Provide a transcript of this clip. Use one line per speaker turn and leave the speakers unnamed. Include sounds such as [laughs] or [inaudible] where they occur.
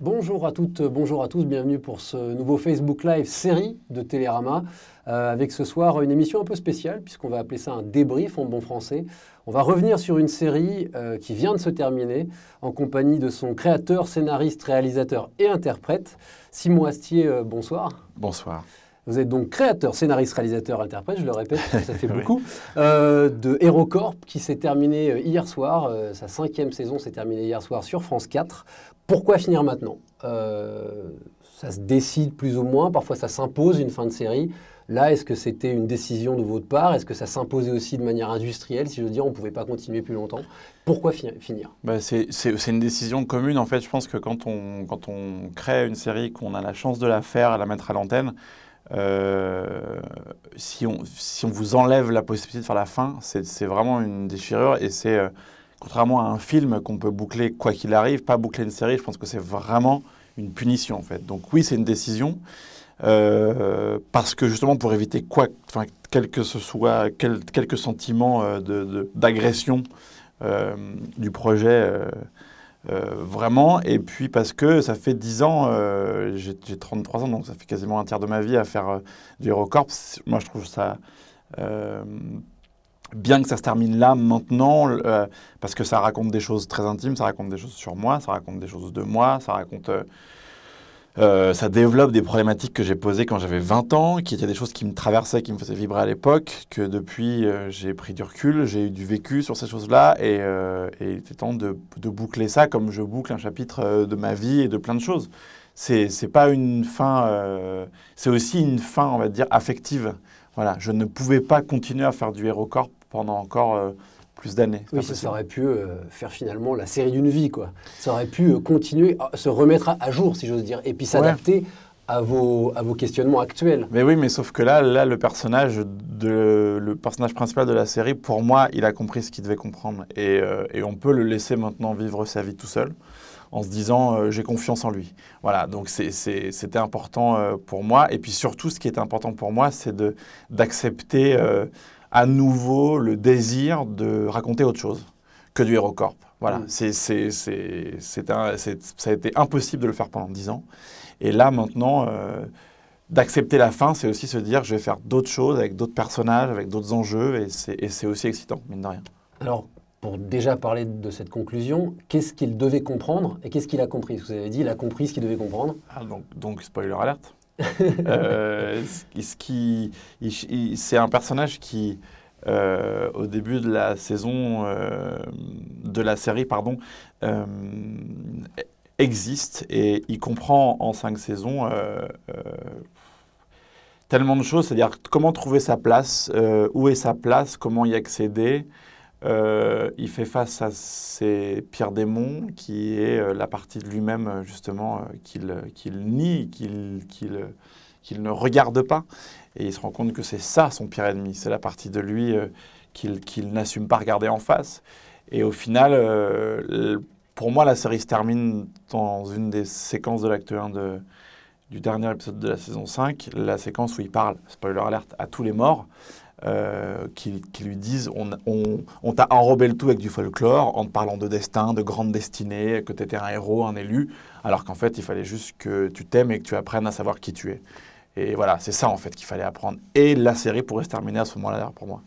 Bonjour à toutes, bonjour à tous, bienvenue pour ce nouveau Facebook Live série de Télérama, euh, avec ce soir une émission un peu spéciale, puisqu'on va appeler ça un débrief en bon français. On va revenir sur une série euh, qui vient de se terminer, en compagnie de son créateur, scénariste, réalisateur et interprète, Simon Astier, euh, bonsoir. Bonsoir. Vous êtes donc créateur, scénariste, réalisateur, interprète, je le répète, ça fait [laughs] beaucoup, euh, de Hérocorp qui s'est terminé euh, hier soir. Euh, sa cinquième saison s'est terminée hier soir sur France 4. Pourquoi finir maintenant Ça se décide plus ou moins, parfois ça s'impose une fin de série. Là, est-ce que c'était une décision de votre part Est-ce que ça s'imposait aussi de manière industrielle Si je veux dire, on ne pouvait pas continuer plus longtemps. Pourquoi finir
bah, C'est une décision commune. En fait, je pense que quand on, quand on crée une série, qu'on a la chance de la faire à la mettre à l'antenne, euh, si, on, si on vous enlève la possibilité de faire la fin, c'est vraiment une déchirure et c'est, euh, contrairement à un film qu'on peut boucler quoi qu'il arrive, pas boucler une série, je pense que c'est vraiment une punition en fait. Donc oui, c'est une décision. Euh, parce que justement pour éviter quoi, enfin quel que ce soit, quel, quelques sentiments d'agression de, de, du projet euh, vraiment, et puis parce que ça fait 10 ans, euh, j'ai 33 ans, donc ça fait quasiment un tiers de ma vie à faire euh, du Eurocorps. Moi, je trouve ça bien que ça se termine là, maintenant, parce que ça raconte des choses très intimes, ça raconte des choses sur moi, ça raconte des choses de moi, ça raconte euh, ça développe des problématiques que j'ai posées quand j'avais 20 ans, qui étaient des choses qui me traversaient, qui me faisaient vibrer à l'époque, que depuis euh, j'ai pris du recul, j'ai eu du vécu sur ces choses-là, et, euh, il était temps de, boucler ça comme je boucle un chapitre de ma vie et de plein de choses. C'est pas une fin, c'est aussi une fin, on va dire, affective. Voilà, je ne pouvais pas continuer à faire du Hero pendant encore plus d'années.
Oui, ça, aurait pu euh, faire finalement la série d'une vie, quoi. Ça aurait pu euh, continuer, euh, se remettre à, jour, si j'ose dire, et puis s'adapter. À vos, à vos questionnements actuels.
Mais oui, mais sauf que là, là le, personnage de, le personnage principal de la série, pour moi, il a compris ce qu'il devait comprendre. Et, on peut le laisser maintenant vivre sa vie tout seul en se disant j'ai confiance en lui. Voilà, donc c'était important pour moi. Et puis surtout, ce qui est important pour moi, c'est d'accepter à nouveau le désir de raconter autre chose que du HeroCorp. Voilà, mm. c'est, ça a été impossible de le faire pendant dix ans. Et là, maintenant, euh, d'accepter la fin, c'est aussi se dire je vais faire d'autres choses avec d'autres personnages, avec d'autres enjeux, et c'est, et c'est aussi excitant, mine de rien.
Alors, pour déjà parler de cette conclusion, qu'est-ce qu'il devait comprendre et qu'est-ce qu'il a compris Vous avez dit, il a compris ce qu'il devait comprendre. Ah, donc,
donc, spoiler alerte. [laughs] Euh, ce qui, c'est un personnage qui, euh, au début de la saison, euh, de la série, pardon, existe et il comprend en cinq saisons tellement de choses, c'est-à-dire comment trouver sa place, où est sa place, comment y accéder. Euh, il fait face à ses pires démons, qui est euh, la partie de lui-même, euh, justement, qu'il qu'il nie, qu'il ne regarde pas. Et il se rend compte que c'est ça son pire ennemi. C'est la partie de lui qu'il n'assume pas regarder en face. Et au final, pour moi, la série se termine dans une des séquences de l'acte 1 de, du dernier épisode de la saison 5, la séquence où il parle, spoiler alerte, à tous les morts. Euh, qui, lui disent on, on t'a enrobé le tout avec du folklore en te parlant de destin, de grande destinée, que tu étais un héros, un élu, alors qu'en fait il fallait juste que tu t'aimes et que tu apprennes à savoir qui tu es. Et voilà, c'est ça en fait qu'il fallait apprendre. Et la série pourrait se terminer à ce moment-là pour moi.